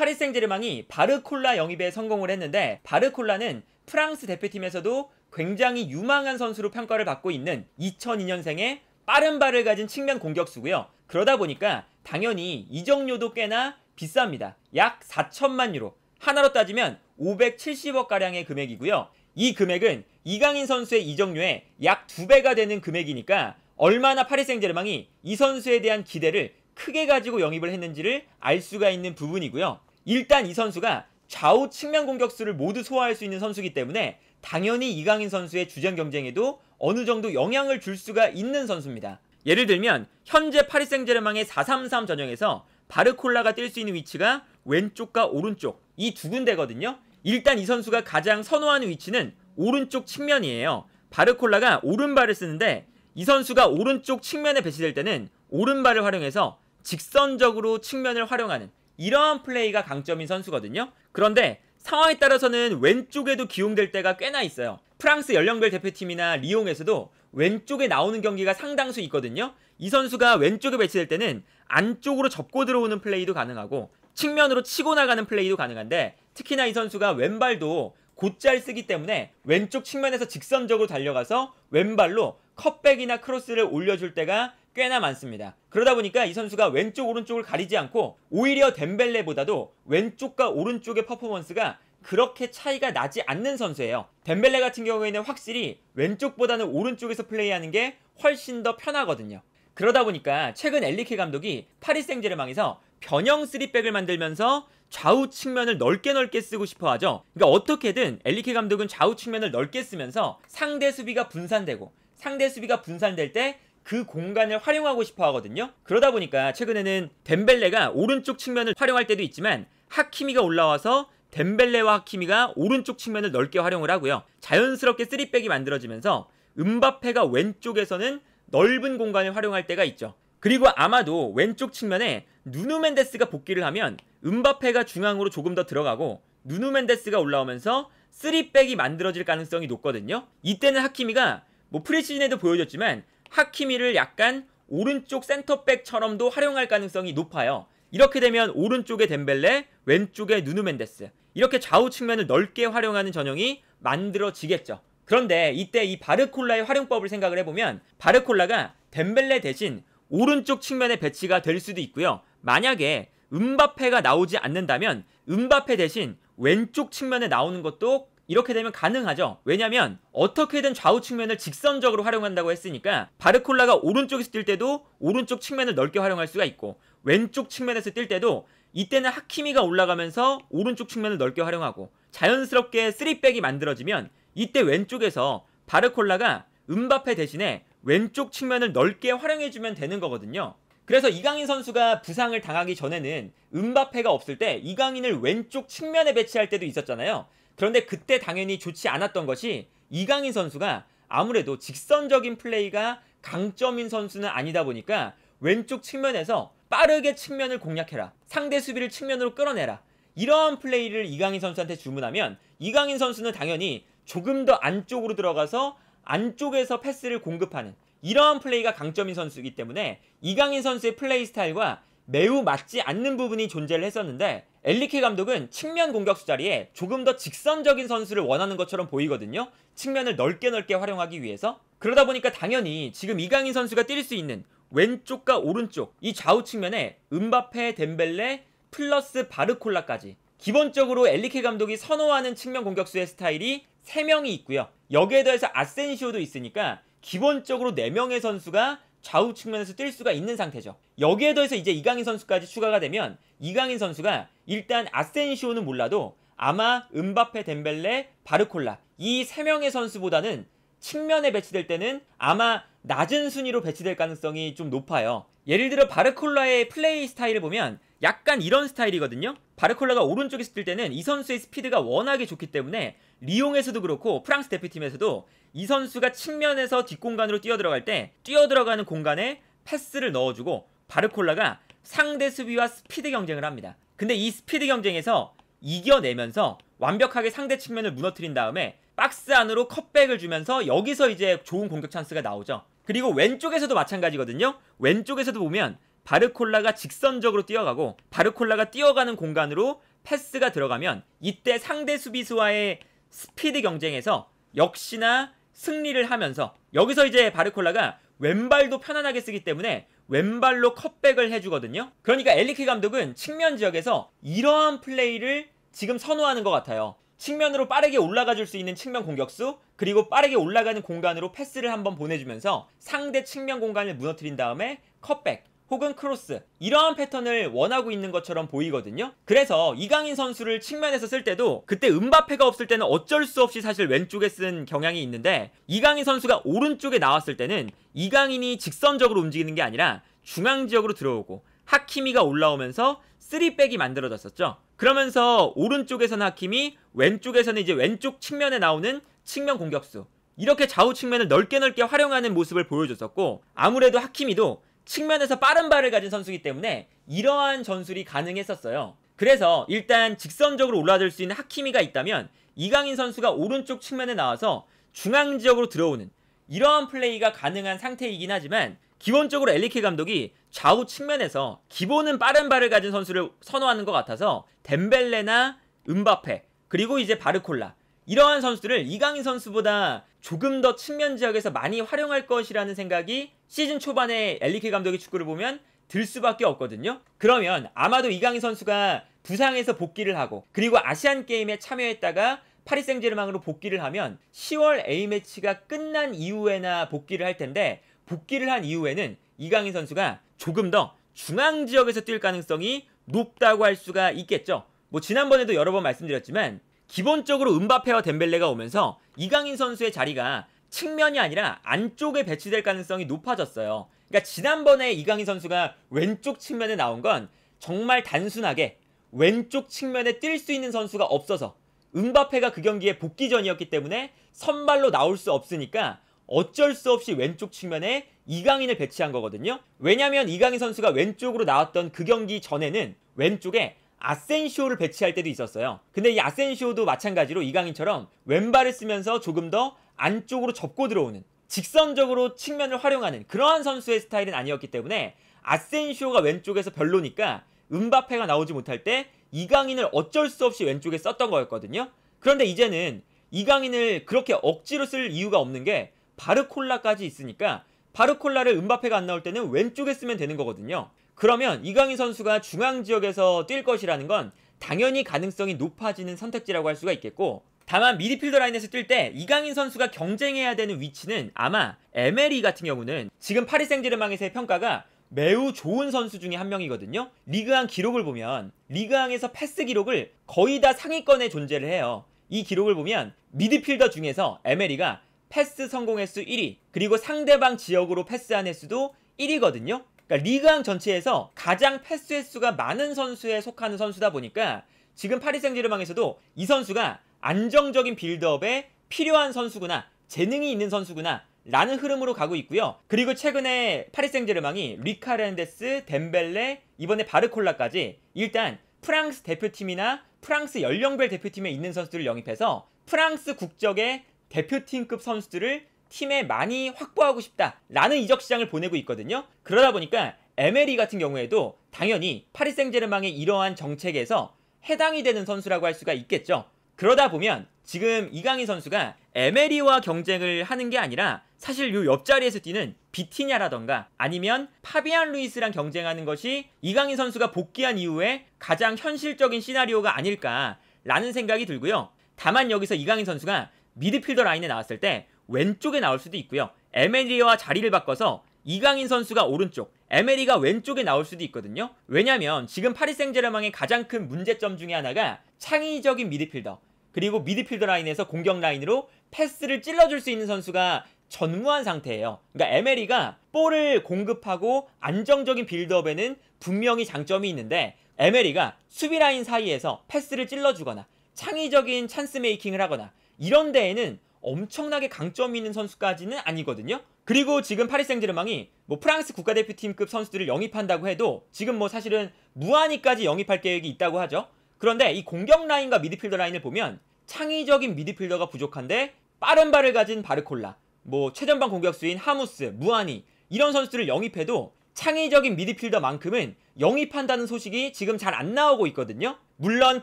파리 생제르망이 바르콜라 영입에 성공을 했는데 바르콜라는 프랑스 대표팀에서도 굉장히 유망한 선수로 평가를 받고 있는 2002년생의 빠른 발을 가진 측면 공격수고요. 그러다 보니까 당연히 이적료도 꽤나 비쌉니다. 약 4천만 유로. 하나로 따지면 570억가량의 금액이고요. 이 금액은 이강인 선수의 이적료의 약 2배가 되는 금액이니까 얼마나 파리 생제르망이 이 선수에 대한 기대를 크게 가지고 영입을 했는지를 알 수가 있는 부분이고요. 일단 이 선수가 좌우 측면 공격수를 모두 소화할 수 있는 선수이기 때문에 당연히 이강인 선수의 주전 경쟁에도 어느 정도 영향을 줄 수가 있는 선수입니다. 예를 들면 현재 파리 생제르맹의 4-3-3 전형에서 바르콜라가 뛸 수 있는 위치가 왼쪽과 오른쪽 이 두 군데거든요. 일단 이 선수가 가장 선호하는 위치는 오른쪽 측면이에요. 바르콜라가 오른발을 쓰는데 이 선수가 오른쪽 측면에 배치될 때는 오른발을 활용해서 직선적으로 측면을 활용하는 이러한 플레이가 강점인 선수거든요. 그런데 상황에 따라서는 왼쪽에도 기용될 때가 꽤나 있어요. 프랑스 연령별 대표팀이나 리옹에서도 왼쪽에 나오는 경기가 상당수 있거든요. 이 선수가 왼쪽에 배치될 때는 안쪽으로 접고 들어오는 플레이도 가능하고 측면으로 치고 나가는 플레이도 가능한데 특히나 이 선수가 왼발도 곧잘 쓰기 때문에 왼쪽 측면에서 직선적으로 달려가서 왼발로 컵백이나 크로스를 올려줄 때가 꽤나 많습니다. 그러다 보니까 이 선수가 왼쪽 오른쪽을 가리지 않고 오히려 덴벨레보다도 왼쪽과 오른쪽의 퍼포먼스가 그렇게 차이가 나지 않는 선수예요. 덴벨레 같은 경우에는 확실히 왼쪽보다는 오른쪽에서 플레이하는 게 훨씬 더 편하거든요. 그러다 보니까 최근 엘리케 감독이 파리 생제르망에서 변형 3백을 만들면서 좌우 측면을 넓게 넓게 쓰고 싶어 하죠. 그러니까 어떻게든 엘리케 감독은 좌우 측면을 넓게 쓰면서 상대 수비가 분산되고 상대 수비가 분산될 때그 공간을 활용하고 싶어 하거든요. 그러다 보니까 최근에는 덴벨레가 오른쪽 측면을 활용할 때도 있지만 하키미가 올라와서 덴벨레와 하키미가 오른쪽 측면을 넓게 활용을 하고요. 자연스럽게 3백이 만들어지면서 음바페가 왼쪽에서는 넓은 공간을 활용할 때가 있죠. 그리고 아마도 왼쪽 측면에 누누멘데스가 복귀를 하면 음바페가 중앙으로 조금 더 들어가고 누누멘데스가 올라오면서 3백이 만들어질 가능성이 높거든요. 이때는 하키미가 뭐 프리시즌에도 보여줬지만 하키미를 약간 오른쪽 센터백처럼도 활용할 가능성이 높아요. 이렇게 되면 오른쪽에 덴벨레, 왼쪽에 누누 멘데스 이렇게 좌우 측면을 넓게 활용하는 전형이 만들어지겠죠. 그런데 이때 이 바르콜라의 활용법을 생각을 해보면 바르콜라가 덴벨레 대신 오른쪽 측면에 배치가 될 수도 있고요. 만약에 은바페가 나오지 않는다면 은바페 대신 왼쪽 측면에 나오는 것도 이렇게 되면 가능하죠. 왜냐면 어떻게든 좌우 측면을 직선적으로 활용한다고 했으니까 바르콜라가 오른쪽에서 뛸 때도 오른쪽 측면을 넓게 활용할 수가 있고 왼쪽 측면에서 뛸 때도 이때는 하키미가 올라가면서 오른쪽 측면을 넓게 활용하고 자연스럽게 3백이 만들어지면 이때 왼쪽에서 바르콜라가 은바페 대신에 왼쪽 측면을 넓게 활용해주면 되는 거거든요. 그래서 이강인 선수가 부상을 당하기 전에는 은바페가 없을 때 이강인을 왼쪽 측면에 배치할 때도 있었잖아요. 그런데 그때 당연히 좋지 않았던 것이 이강인 선수가 아무래도 직선적인 플레이가 강점인 선수는 아니다 보니까 왼쪽 측면에서 빠르게 측면을 공략해라. 상대 수비를 측면으로 끌어내라. 이러한 플레이를 이강인 선수한테 주문하면 이강인 선수는 당연히 조금 더 안쪽으로 들어가서 안쪽에서 패스를 공급하는 이러한 플레이가 강점인 선수이기 때문에 이강인 선수의 플레이 스타일과 매우 맞지 않는 부분이 존재를 했었는데 엘리키 감독은 측면 공격수 자리에 조금 더 직선적인 선수를 원하는 것처럼 보이거든요. 측면을 넓게 넓게 활용하기 위해서. 그러다 보니까 당연히 지금 이강인 선수가 뛸 수 있는 왼쪽과 오른쪽 이 좌우 측면에 은바페, 덴벨레, 플러스 바르콜라까지 기본적으로 엘리케 감독이 선호하는 측면 공격수의 스타일이 3명이 있고요. 여기에 더해서 아센시오도 있으니까 기본적으로 4명의 선수가 좌우 측면에서 뛸 수가 있는 상태죠. 여기에 더해서 이제 이강인 선수까지 추가가 되면 이강인 선수가 일단 아센시오는 몰라도 아마 은바페, 덴벨레, 바르콜라 이 세 명의 선수보다는 측면에 배치될 때는 아마 낮은 순위로 배치될 가능성이 좀 높아요. 예를 들어 바르콜라의 플레이 스타일을 보면 약간 이런 스타일이거든요. 바르콜라가 오른쪽에 있을 때는 이 선수의 스피드가 워낙에 좋기 때문에 리옹에서도 그렇고 프랑스 대표팀에서도 이 선수가 측면에서 뒷공간으로 뛰어들어갈 때 뛰어들어가는 공간에 패스를 넣어주고 바르콜라가 상대 수비와 스피드 경쟁을 합니다. 근데 이 스피드 경쟁에서 이겨내면서 완벽하게 상대 측면을 무너뜨린 다음에 박스 안으로 컵백을 주면서 여기서 이제 좋은 공격 찬스가 나오죠. 그리고 왼쪽에서도 마찬가지거든요. 왼쪽에서도 보면 바르콜라가 직선적으로 뛰어가고 바르콜라가 뛰어가는 공간으로 패스가 들어가면 이때 상대 수비수와의 스피드 경쟁에서 역시나 승리를 하면서 여기서 이제 바르콜라가 왼발도 편안하게 쓰기 때문에 왼발로 컵백을 해주거든요. 그러니까 엘리키 감독은 측면 지역에서 이러한 플레이를 지금 선호하는 것 같아요. 측면으로 빠르게 올라가 줄 수 있는 측면 공격수 그리고 빠르게 올라가는 공간으로 패스를 한번 보내주면서 상대 측면 공간을 무너뜨린 다음에 컷백 혹은 크로스 이러한 패턴을 원하고 있는 것처럼 보이거든요 그래서 이강인 선수를 측면에서 쓸 때도 그때 은바페가 없을 때는 어쩔 수 없이 사실 왼쪽에 쓴 경향이 있는데 이강인 선수가 오른쪽에 나왔을 때는 이강인이 직선적으로 움직이는 게 아니라 중앙 지역으로 들어오고 하키미가 올라오면서 3백이 만들어졌었죠 그러면서 오른쪽에서는 하킴이 왼쪽에서는 이제 왼쪽 측면에 나오는 측면 공격수 이렇게 좌우 측면을 넓게 넓게 활용하는 모습을 보여줬었고 아무래도 하킴이도 측면에서 빠른 발을 가진 선수이기 때문에 이러한 전술이 가능했었어요. 그래서 일단 직선적으로 올라들 수 있는 하키미가 있다면 이강인 선수가 오른쪽 측면에 나와서 중앙 지역으로 들어오는 이러한 플레이가 가능한 상태이긴 하지만 기본적으로 엘리케 감독이 좌우 측면에서 기본은 빠른 발을 가진 선수를 선호하는 것 같아서 덴벨레나 은바페 그리고 이제 바르콜라 이러한 선수들을 이강인 선수보다 조금 더 측면 지역에서 많이 활용할 것이라는 생각이 시즌 초반에 엘리케 감독의 축구를 보면 들 수밖에 없거든요. 그러면 아마도 이강인 선수가 부상에서 복귀를 하고 그리고 아시안 게임에 참여했다가 파리 생제르망으로 복귀를 하면 10월 A 매치가 끝난 이후에나 복귀를 할 텐데 복귀를 한 이후에는 이강인 선수가 조금 더 중앙 지역에서 뛸 가능성이 높다고 할 수가 있겠죠. 뭐 지난번에도 여러 번 말씀드렸지만 기본적으로 은바페와 덴벨레가 오면서 이강인 선수의 자리가 측면이 아니라 안쪽에 배치될 가능성이 높아졌어요. 그러니까 지난번에 이강인 선수가 왼쪽 측면에 나온 건 정말 단순하게 왼쪽 측면에 뛸 수 있는 선수가 없어서 은바페가 그 경기에 복귀 전이었기 때문에 선발로 나올 수 없으니까 어쩔 수 없이 왼쪽 측면에 이강인을 배치한 거거든요. 왜냐하면 이강인 선수가 왼쪽으로 나왔던 그 경기 전에는 왼쪽에 아센시오를 배치할 때도 있었어요. 근데 이 아센시오도 마찬가지로 이강인처럼 왼발을 쓰면서 조금 더 안쪽으로 접고 들어오는 직선적으로 측면을 활용하는 그러한 선수의 스타일은 아니었기 때문에 아센시오가 왼쪽에서 별로니까 은바페가 나오지 못할 때 이강인을 어쩔 수 없이 왼쪽에 썼던 거였거든요. 그런데 이제는 이강인을 그렇게 억지로 쓸 이유가 없는 게 바르콜라까지 있으니까 바르콜라를 은바페가안 나올 때는 왼쪽에 쓰면 되는 거거든요. 그러면 이강인 선수가 중앙 지역에서 뛸 것이라는 건 당연히 가능성이 높아지는 선택지라고 할 수가 있겠고 다만 미드필더 라인에서 뛸 때 이강인 선수가 경쟁해야 되는 위치는 아마 에메리 같은 경우는 지금 파리 생제르망에서의 평가가 매우 좋은 선수 중에 한 명이거든요. 리그왕 기록을 보면 리그왕에서 패스 기록을 거의 다 상위권에 존재를 해요. 이 기록을 보면 미드필더 중에서 에메리가 패스 성공 횟수 1위, 그리고 상대방 지역으로 패스한 횟수도 1위거든요. 그러니까 리그왕 전체에서 가장 패스 횟수가 많은 선수에 속하는 선수다 보니까 지금 파리 생제르망에서도이 선수가 안정적인 빌드업에 필요한 선수구나, 재능이 있는 선수구나 라는 흐름으로 가고 있고요. 그리고 최근에 파리 생제르망이 리카렌데스, 덴벨레, 이번에 바르콜라까지 일단 프랑스 대표팀이나 프랑스 연령별 대표팀에 있는 선수들을 영입해서 프랑스 국적의 대표팀급 선수들을 팀에 많이 확보하고 싶다라는 이적 시장을 보내고 있거든요. 그러다 보니까 에메리 같은 경우에도 당연히 파리 생제르망의 이러한 정책에서 해당이 되는 선수라고 할 수가 있겠죠. 그러다 보면 지금 이강인 선수가 에메리와 경쟁을 하는 게 아니라 사실 요 옆자리에서 뛰는 비티냐라던가 아니면 파비안 루이스랑 경쟁하는 것이 이강인 선수가 복귀한 이후에 가장 현실적인 시나리오가 아닐까라는 생각이 들고요. 다만 여기서 이강인 선수가 미드필더 라인에 나왔을 때 왼쪽에 나올 수도 있고요. 에메리와 자리를 바꿔서 이강인 선수가 오른쪽, 에메리가 왼쪽에 나올 수도 있거든요. 왜냐면 하 지금 파리 생제르망의 가장 큰 문제점 중에 하나가 창의적인 미드필더, 그리고 미드필더 라인에서 공격 라인으로 패스를 찔러줄 수 있는 선수가 전무한 상태예요. 그러니까 에메리가 볼을 공급하고 안정적인 빌드업에는 분명히 장점이 있는데 에메리가 수비 라인 사이에서 패스를 찔러주거나 창의적인 찬스 메이킹을 하거나 이런 데에는 엄청나게 강점이 있는 선수까지는 아니거든요. 그리고 지금 파리 생제르망이뭐 프랑스 국가대표팀급 선수들을 영입한다고 해도 지금 뭐 사실은 무한히까지 영입할 계획이 있다고 하죠. 그런데 이 공격 라인과 미드필더 라인을 보면 창의적인 미드필더가 부족한데 빠른 발을 가진 바르콜라, 뭐 최전방 공격수인 하무스, 무한니 이런 선수들을 영입해도 창의적인 미드필더만큼은 영입한다는 소식이 지금 잘 안 나오고 있거든요. 물론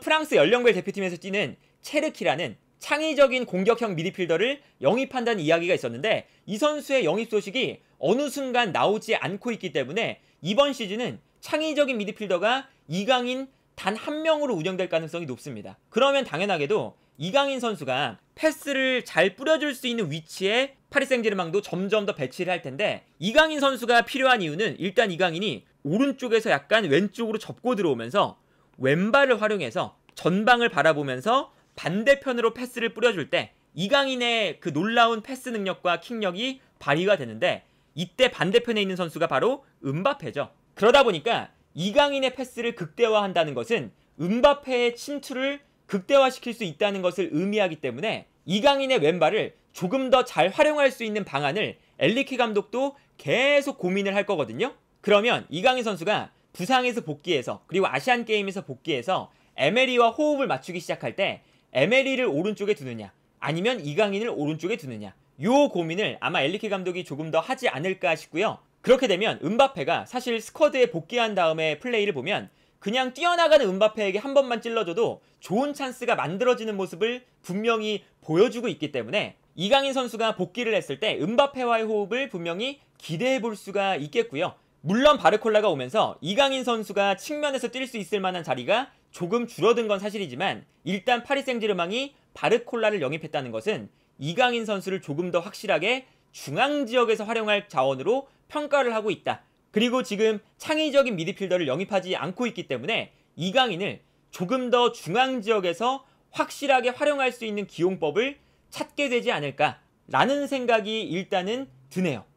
프랑스 연령별 대표팀에서 뛰는 체르키라는 창의적인 공격형 미드필더를 영입한다는 이야기가 있었는데 이 선수의 영입 소식이 어느 순간 나오지 않고 있기 때문에 이번 시즌은 창의적인 미드필더가 이강인 단 한 명으로 운영될 가능성이 높습니다. 그러면 당연하게도 이강인 선수가 패스를 잘 뿌려줄 수 있는 위치에 파리 생제르망도 점점 더 배치를 할 텐데 이강인 선수가 필요한 이유는 일단 이강인이 오른쪽에서 약간 왼쪽으로 접고 들어오면서 왼발을 활용해서 전방을 바라보면서 반대편으로 패스를 뿌려줄 때 이강인의 그 놀라운 패스 능력과 킥력이 발휘가 되는데 이때 반대편에 있는 선수가 바로 은바페죠 그러다 보니까 이강인의 패스를 극대화한다는 것은 은바페의 침투를 극대화시킬 수 있다는 것을 의미하기 때문에 이강인의 왼발을 조금 더 잘 활용할 수 있는 방안을 엘리키 감독도 계속 고민을 할 거거든요. 그러면 이강인 선수가 부상에서 복귀해서 그리고 아시안 게임에서 복귀해서 에메리와 호흡을 맞추기 시작할 때 에메리를 오른쪽에 두느냐 아니면 이강인을 오른쪽에 두느냐 요 고민을 아마 엘리케 감독이 조금 더 하지 않을까 싶고요. 그렇게 되면 은바페가 사실 스쿼드에 복귀한 다음에 플레이를 보면 그냥 뛰어나가는 은바페에게 한 번만 찔러줘도 좋은 찬스가 만들어지는 모습을 분명히 보여주고 있기 때문에 이강인 선수가 복귀를 했을 때 은바페와의 호흡을 분명히 기대해 볼 수가 있겠고요. 물론 바르콜라가 오면서 이강인 선수가 측면에서 뛸 수 있을 만한 자리가 조금 줄어든 건 사실이지만 일단 파리 생제르맹이 바르콜라를 영입했다는 것은 이강인 선수를 조금 더 확실하게 중앙 지역에서 활용할 자원으로 평가를 하고 있다. 그리고 지금 창의적인 미드필더를 영입하지 않고 있기 때문에 이강인을 조금 더 중앙 지역에서 확실하게 활용할 수 있는 기용법을 찾게 되지 않을까라는 생각이 일단은 드네요.